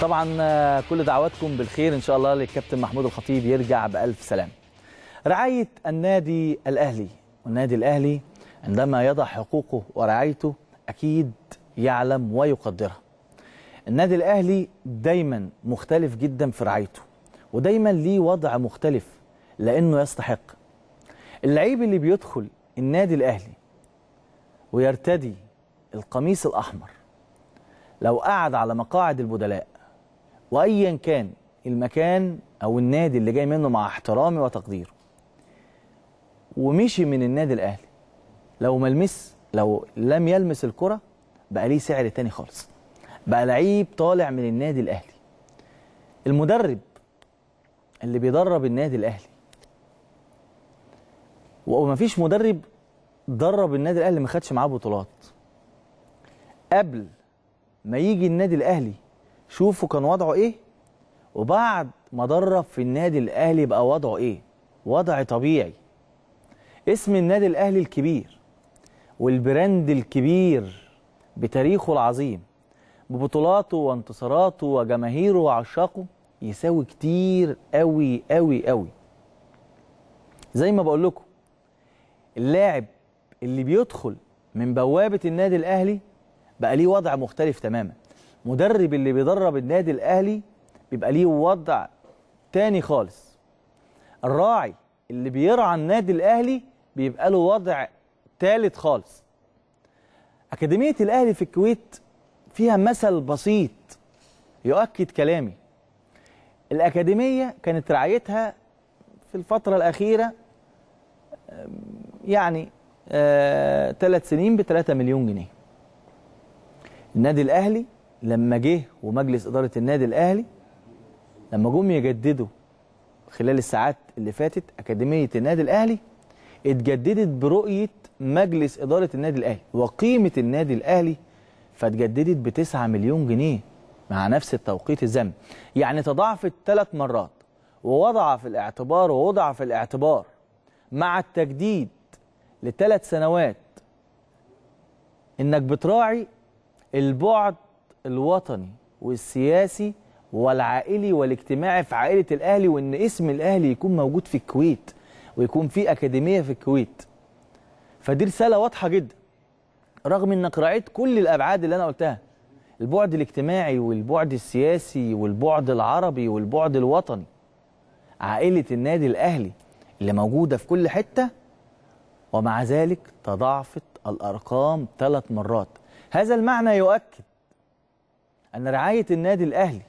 طبعا آه، كل دعواتكم بالخير ان شاء الله للكابتن محمود الخطيب يرجع بالف سلامه رعايه النادي الاهلي والنادي الاهلي عندما يضع حقوقه ورعايته اكيد يعلم ويقدرها النادي الاهلي دايما مختلف جدا في رعايته ودايما ليه وضع مختلف لانه يستحق اللعيب اللي بيدخل النادي الاهلي ويرتدي القميص الاحمر لو قعد على مقاعد البدلاء وايا كان المكان او النادي اللي جاي منه مع احترامي وتقديره ومشي من النادي الاهلي لو ملمس لو لم يلمس الكره بقى ليه سعر تاني خالص بقى لعيب طالع من النادي الاهلي المدرب اللي بيدرب النادي الاهلي ومفيش مدرب درب النادي الاهلي ما خدش معاه بطولات قبل ما يجي النادي الاهلي شوفوا كان وضعه ايه وبعد ما درب في النادي الاهلي بقى وضعه ايه وضع طبيعي اسم النادي الاهلي الكبير والبراند الكبير بتاريخه العظيم ببطولاته وانتصاراته وجماهيره وعشاقه يساوي كتير قوي قوي قوي زي ما بقول لكم اللاعب اللي بيدخل من بوابه النادي الاهلي بقى ليه وضع مختلف تماما مدرب اللي بيدرب النادي الاهلي بيبقى ليه وضع تاني خالص الراعي اللي بيرعى النادي الاهلي بيبقى له وضع تالت خالص اكاديميه الاهلي في الكويت فيها مثل بسيط يؤكد كلامي الاكاديميه كانت رعايتها في الفتره الاخيره يعني ثلاث آه، سنين ب 3 مليون جنيه النادي الاهلي لما جه ومجلس إدارة النادي الأهلي لما جم يجددوا خلال الساعات اللي فاتت أكاديمية النادي الأهلي اتجددت برؤية مجلس إدارة النادي الأهلي وقيمة النادي الأهلي فاتجددت ب 9 مليون جنيه مع نفس التوقيت الزمني يعني تضاعفت ثلاث مرات ووضع في الاعتبار ووضع في الاعتبار مع التجديد لثلاث سنوات انك بتراعي البعد الوطني والسياسي والعائلي والاجتماعي في عائله الاهلي وان اسم الاهلي يكون موجود في الكويت ويكون في اكاديميه في الكويت فدي رساله واضحه جدا رغم انك راعيت كل الابعاد اللي انا قلتها البعد الاجتماعي والبعد السياسي والبعد العربي والبعد الوطني عائله النادي الاهلي اللي موجوده في كل حته ومع ذلك تضاعفت الارقام ثلاث مرات هذا المعنى يؤكد أن رعاية النادي الأهلي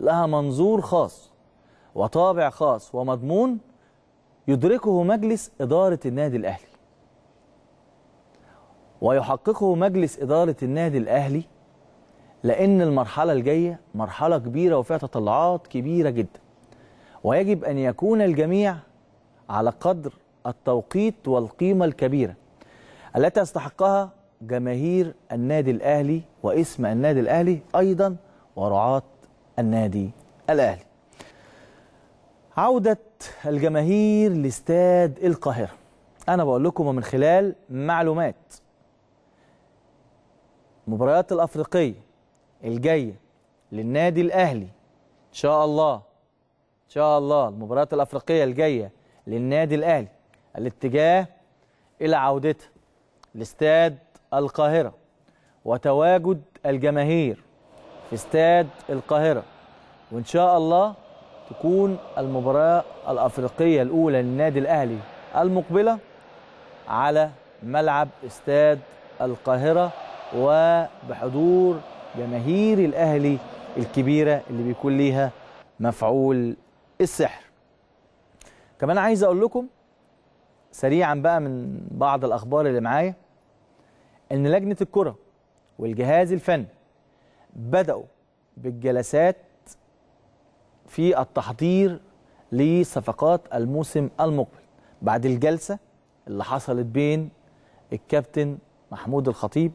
لها منظور خاص وطابع خاص ومضمون يدركه مجلس إدارة النادي الأهلي ويحققه مجلس إدارة النادي الأهلي لأن المرحلة الجاية مرحلة كبيرة وفيها تطلعات كبيرة جدا ويجب أن يكون الجميع على قدر التوقيت والقيمة الكبيرة التي يستحقها جماهير النادي الأهلي واسم النادي الأهلي أيضا ورعاة النادي الأهلي عودة الجماهير لاستاد القاهرة أنا بقول لكم ومن خلال معلومات المباريات الأفريقية الجاية للنادي الأهلي إن شاء الله إن شاء الله المباريات الأفريقية الجاية للنادي الأهلي الاتجاه إلى عودتها لاستاد القاهرة وتواجد الجماهير في استاد القاهرة وإن شاء الله تكون المباراة الأفريقية الأولى للنادي الأهلي المقبلة على ملعب استاد القاهرة وبحضور جماهير الأهلي الكبيرة اللي بيكون ليها مفعول السحر كمان عايز أقول لكم سريعا بقى من بعض الأخبار اللي معايا ان لجنه الكره والجهاز الفني بداوا بالجلسات في التحضير لصفقات الموسم المقبل بعد الجلسه اللي حصلت بين الكابتن محمود الخطيب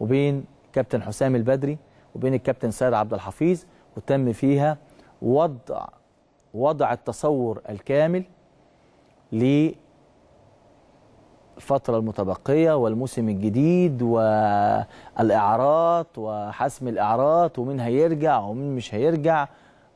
وبين كابتن حسام البدري وبين الكابتن سيد عبد الحفيظ وتم فيها وضع وضع التصور الكامل الفترة المتبقية والموسم الجديد والإعارات وحسم الإعارات ومين هيرجع ومين مش هيرجع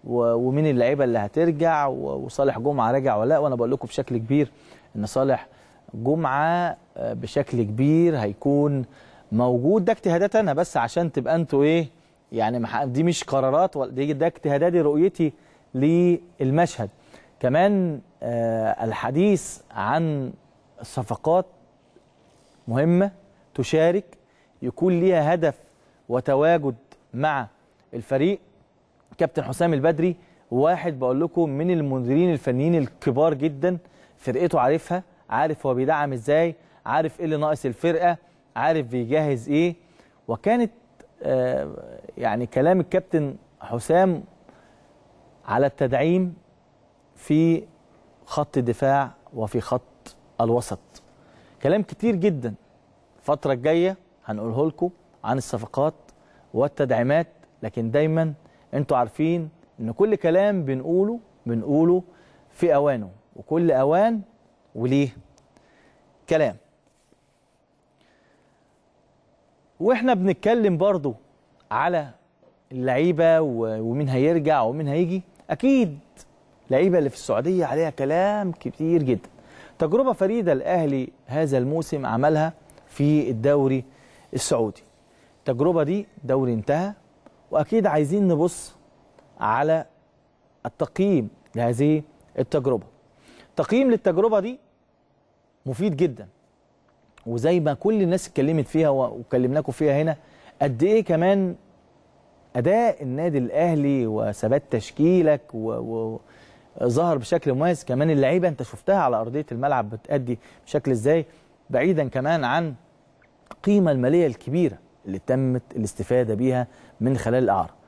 ومين اللعيبة اللي هترجع وصالح جمعة رجع ولا وأنا بقول لكم بشكل كبير إن صالح جمعة بشكل كبير هيكون موجود ده اجتهادات أنا بس عشان تبقى أنتوا إيه يعني دي مش قرارات دي ده اجتهاداتي رؤيتي للمشهد كمان آه، الحديث عن صفقات مهمه تشارك يكون ليها هدف وتواجد مع الفريق كابتن حسام البدري واحد بقول لكم من المديرين الفنيين الكبار جدا فرقته عارفها عارف هو بيدعم ازاي عارف ايه اللي ناقص الفرقه عارف بيجهز ايه وكانت آه يعني كلام الكابتن حسام على التدعيم في خط الدفاع وفي خط الوسط كلام كتير جدا الفترة الجاية هنقوله لكم عن الصفقات والتدعيمات لكن دايما انتوا عارفين ان كل كلام بنقوله بنقوله في اوانه وكل اوان وليه كلام واحنا بنتكلم برضو على اللعيبه ومين هيرجع ومين هيجي اكيد اللعيبه اللي في السعوديه عليها كلام كتير جدا تجربة فريدة الأهلي هذا الموسم عملها في الدوري السعودي التجربة دي دوري انتهى وأكيد عايزين نبص على التقييم لهذه التجربة تقييم للتجربة دي مفيد جدا وزي ما كل الناس اتكلمت فيها وكلمناكم فيها هنا قد ايه كمان اداء النادي الاهلي وثبات تشكيلك و... و... ظهر بشكل مميز كمان اللعيبه انت شفتها على ارضيه الملعب بتأدي بشكل ازاي بعيدا كمان عن القيمه الماليه الكبيره اللي تمت الاستفاده بيها من خلال الاعاره